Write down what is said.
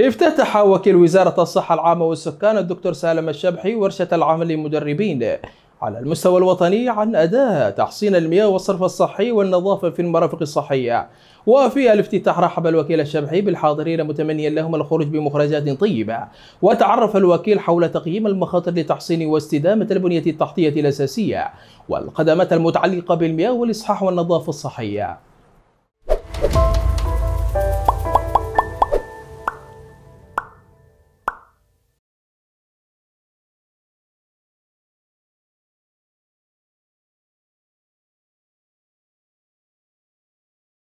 افتتح وكيل وزارة الصحة العامة والسكان الدكتور سالم الشبحي ورشة العمل للمدربين على المستوى الوطني عن أداء تحصين المياه والصرف الصحي والنظافة في المرافق الصحية وفي الافتتاح رحب الوكيل الشبحي بالحاضرين متمنيا لهم الخروج بمخرجات طيبة وتعرف الوكيل حول تقييم المخاطر لتحصين واستدامة البنية التحتية الأساسية والقدمات المتعلقة بالمياه والإصحاح والنظافة الصحية